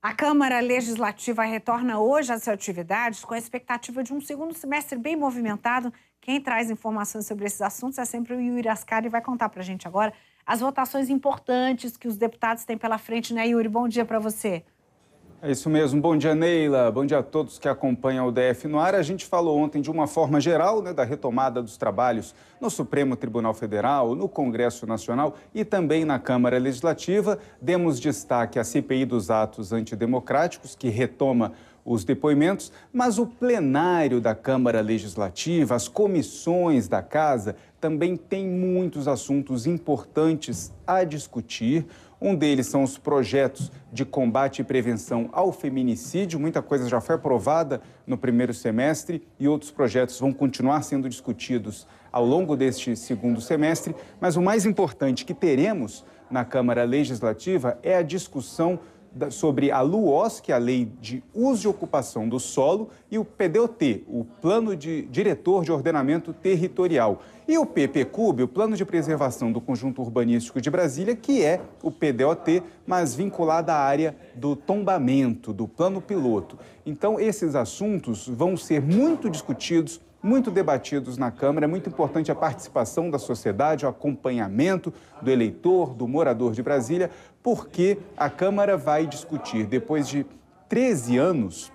A Câmara Legislativa retorna hoje às atividades com a expectativa de um segundo semestre bem movimentado. Quem traz informações sobre esses assuntos é sempre o Yuri Ascari e vai contar para a gente agora as votações importantes que os deputados têm pela frente, né, Yuri? Bom dia para você. É isso mesmo. Bom dia, Neila. Bom dia a todos que acompanham o DF no ar. A gente falou ontem de uma forma geral né, da retomada dos trabalhos no Supremo Tribunal Federal, no Congresso Nacional e também na Câmara Legislativa. Demos destaque à CPI dos atos antidemocráticos, que retoma os depoimentos, mas o plenário da Câmara Legislativa, as comissões da Casa, também tem muitos assuntos importantes a discutir. Um deles são os projetos de combate e prevenção ao feminicídio. Muita coisa já foi aprovada no primeiro semestre e outros projetos vão continuar sendo discutidos ao longo deste segundo semestre. Mas o mais importante que teremos na Câmara Legislativa é a discussão sobre a LUOS, que é a Lei de Uso e Ocupação do Solo, e o PDOT, o Plano de Diretor de Ordenamento Territorial. E o PPCUB, o Plano de Preservação do Conjunto Urbanístico de Brasília, que é o PDOT, mas vinculado à área do tombamento, do plano piloto. Então, esses assuntos vão ser muito discutidos muito debatidos na Câmara. É muito importante a participação da sociedade, o acompanhamento do eleitor, do morador de Brasília, porque a Câmara vai discutir, depois de 13 anos,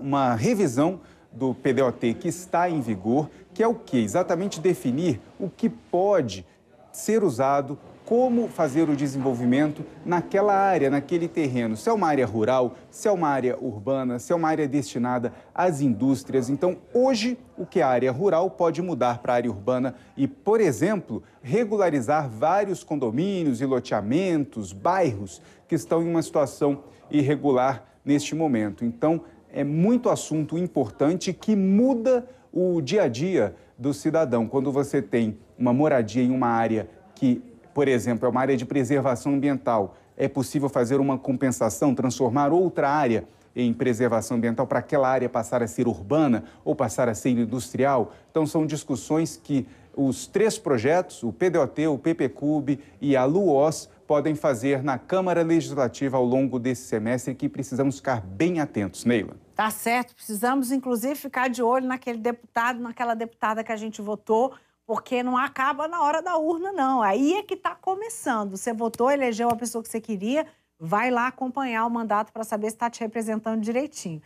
uma revisão do PDOT que está em vigor, que é o que? Exatamente definir o que pode ser usado como fazer o desenvolvimento naquela área, naquele terreno. Se é uma área rural, se é uma área urbana, se é uma área destinada às indústrias. Então, hoje, o que é área rural pode mudar para a área urbana e, por exemplo, regularizar vários condomínios e loteamentos, bairros que estão em uma situação irregular neste momento. Então, é muito assunto importante que muda o dia a dia do cidadão. Quando você tem uma moradia em uma área que por exemplo, é uma área de preservação ambiental, é possível fazer uma compensação, transformar outra área em preservação ambiental para aquela área passar a ser urbana ou passar a ser industrial. Então, são discussões que os três projetos, o PDOT, o PPCUB e a LUOS, podem fazer na Câmara Legislativa ao longo desse semestre que precisamos ficar bem atentos, Neila. Tá certo, precisamos inclusive ficar de olho naquele deputado, naquela deputada que a gente votou porque não acaba na hora da urna, não. Aí é que está começando. Você votou, elegeu a pessoa que você queria, vai lá acompanhar o mandato para saber se está te representando direitinho.